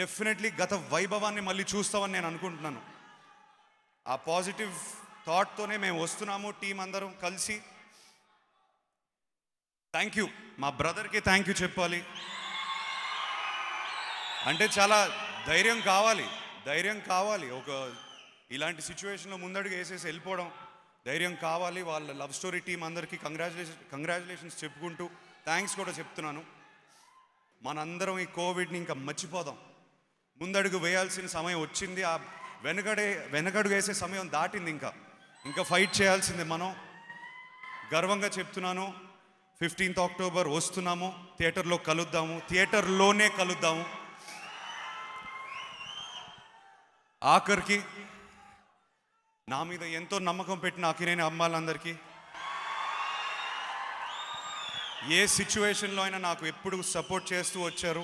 definitely గత వైభవాన్ని మళ్ళీ చూస్తామని నేను అనుకుంటున్నాను ఆ పాజిటివ్ థాట్తోనే మేము వస్తున్నాము టీం అందరం కలిసి థ్యాంక్ యూ మా బ్రదర్కి థ్యాంక్ యూ చెప్పాలి అంటే చాలా ధైర్యం కావాలి ధైర్యం కావాలి ఒక ఇలాంటి సిచ్యువేషన్లో ముందడుగు వేసేసి వెళ్ళిపోవడం ధైర్యం కావాలి వాళ్ళ లవ్ స్టోరీ టీం అందరికీ కంగ్రాచులేషన్ కంగ్రాచులేషన్స్ చెప్పుకుంటూ థ్యాంక్స్ కూడా చెప్తున్నాను మనందరం ఈ కోవిడ్ని ఇంకా మర్చిపోదాం ముందడుగు వేయాల్సిన సమయం వచ్చింది ఆ వెనకడే వెనకడుగు వేసే సమయం దాటింది ఇంకా ఇంకా ఫైట్ చేయాల్సింది మనం గర్వంగా చెప్తున్నాను ఫిఫ్టీన్త్ అక్టోబర్ వస్తున్నాము థియేటర్లో కలుద్దాము థియేటర్లోనే కలుద్దాము ఆఖరికి నా మీద ఎంతో నమ్మకం పెట్టిన అకినేని అమ్మాలందరికీ ఏ సిచ్యువేషన్లో అయినా నాకు ఎప్పుడు సపోర్ట్ చేస్తూ వచ్చారు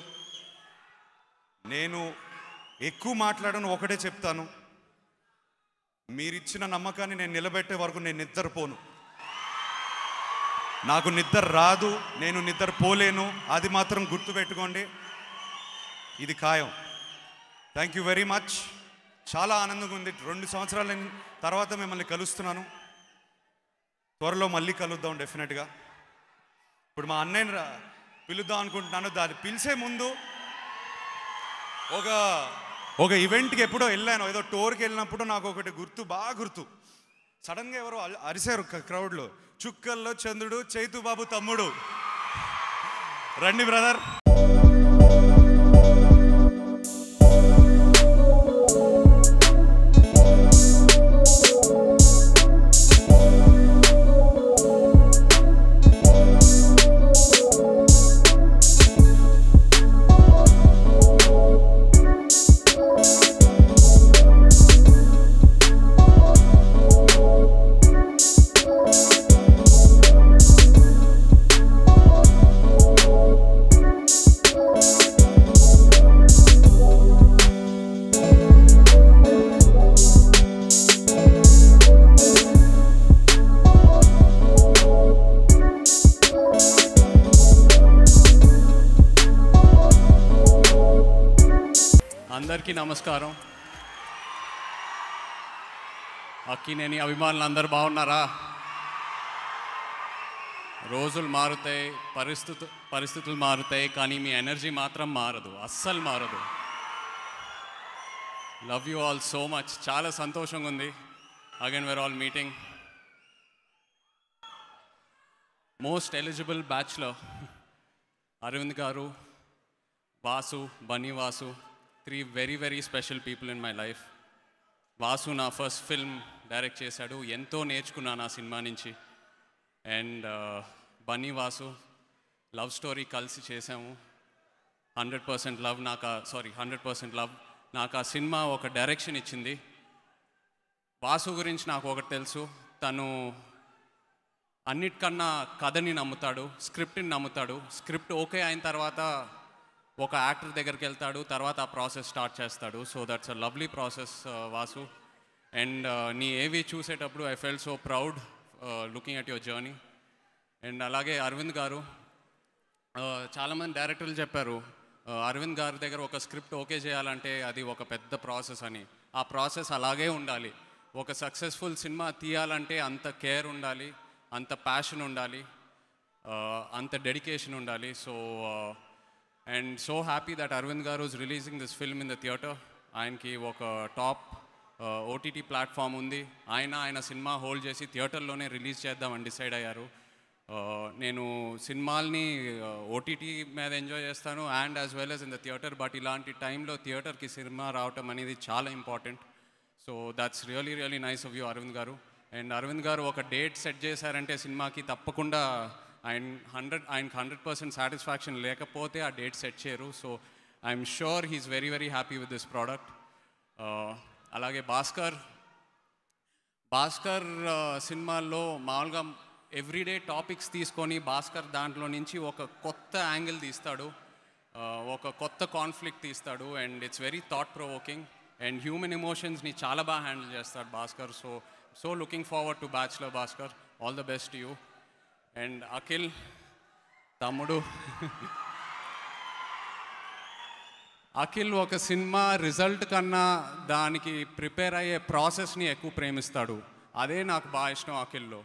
నేను ఎక్కువ మాట్లాడను ఒకటే చెప్తాను మీరిచ్చిన నమ్మకాన్ని నేను నిలబెట్టే వరకు నేను నిద్రపోను నాకు నిద్ర రాదు నేను నిద్రపోలేను అది మాత్రం గుర్తుపెట్టుకోండి ఇది ఖాయం థ్యాంక్ యూ వెరీ మచ్ చాలా ఆనందంగా ఉంది రెండు సంవత్సరాల తర్వాత మిమ్మల్ని కలుస్తున్నాను త్వరలో మళ్ళీ కలుద్దాం డెఫినెట్గా ఇప్పుడు మా అన్నయ్యని పిలుద్దాం అనుకుంటున్నాను దాన్ని పిలిచే ముందు ఒక ఒక ఈవెంట్కి ఎప్పుడో వెళ్ళాను ఏదో టూర్కి వెళ్ళినప్పుడు నాకు ఒకటి గుర్తు బాగా గుర్తు సడన్గా ఎవరో అరిశారు క్రౌడ్లో చుక్కల్లో చంద్రుడు చైతుబాబు తమ్ముడు రండి బ్రదర్ అందరికీ నమస్కారం అక్కినేని అభిమానులు అందరు బాగున్నారా రోజులు మారుతాయి పరిస్థితు పరిస్థితులు మారుతాయి కానీ మీ ఎనర్జీ మాత్రం మారదు అస్సలు మారదు love you all so much చాలా సంతోషంగా ఉంది again we're all meeting most eligible బ్యాచ్లో Aravind garu Vasu Bunny Vasu three very very special people in my life Vasu నా ఫస్ట్ ఫిల్మ్ డైరెక్ట్ చేశాడు ఎంతో నేర్చుకున్నాను ఆ సినిమా నుంచి and Bunny Vasu love story కలిసి చేసాము హండ్రెడ్ పర్సెంట్ లవ్ నాకు సారీ హండ్రెడ్ పర్సెంట్ లవ్ నాకు ఆ సినిమా ఒక డైరెక్షన్ ఇచ్చింది వాసు గురించి నాకు ఒకటి తెలుసు తను అన్నిటికన్నా కథని నమ్ముతాడు స్క్రిప్ట్ని నమ్ముతాడు స్క్రిప్ట్ ఓకే అయిన తర్వాత ఒక యాక్టర్ దగ్గరికి వెళ్తాడు తర్వాత ఆ ప్రాసెస్ స్టార్ట్ చేస్తాడు so that's a lovely process Vasu and నీ ఏవి చూసేటప్పుడు I fell so proud looking at your journey and అలాగే అరవింద్ గారు uh, చాలామంది డైరెక్టర్లు చెప్పారు అరవింద్ uh, గారి దగ్గర ఒక స్క్రిప్ట్ ఓకే చేయాలంటే అది ఒక పెద్ద ప్రాసెస్ అని ఆ ప్రాసెస్ అలాగే ఉండాలి ఒక సక్సెస్ఫుల్ సినిమా తీయాలంటే అంత కేర్ ఉండాలి అంత ప్యాషన్ ఉండాలి uh, అంత డెడికేషన్ ఉండాలి so and so happy that Aravind garu releasing this film in the theatre ఆయనకి ఒక టాప్ ఓటీటీ ప్లాట్ఫామ్ ఉంది ఆయన ఆయన సినిమా హోల్డ్ చేసి థియేటర్లోనే రిలీజ్ చేద్దామని డిసైడ్ అయ్యారు నేను సినిమాల్ని ఓటీటీ మీద ఎంజాయ్ చేస్తాను and as well as in the theatre but ఇలాంటి టైంలో థియేటర్కి సినిమా రావటం అనేది చాలా important so that's really really nice of you Aravind garu and Arvind గారు ఒక డేట్ సెట్ చేశారంటే సినిమాకి తప్పకుండా ఆయన హండ్రెడ్ ఆయనకు హండ్రెడ్ పర్సెంట్ సాటిస్ఫాక్షన్ లేకపోతే ఆ డేట్ సెట్ చేయరు so I'm sure he is very very happy with this product అలాగే భాస్కర్ భాస్కర్ సినిమాల్లో మామూలుగా ఎవ్రీడే టాపిక్స్ తీసుకొని భాస్కర్ దాంట్లో నుంచి ఒక కొత్త యాంగిల్ తీస్తాడు ఒక కొత్త కాన్ఫ్లిక్ట్ తీస్తాడు and it's very thought provoking and human ఎమోషన్స్ని చాలా బాగా హ్యాండిల్ చేస్తాడు Bhaskar so so looking forward to bachelor Bhaskar all the best you and Akhil తమ్ముడు అఖిల్ ఒక సినిమా రిజల్ట్ కన్నా దానికి ప్రిపేర్ అయ్యే ప్రాసెస్ని ఎక్కువ ప్రేమిస్తాడు అదే నాకు బాగా ఇష్టం అఖిల్లో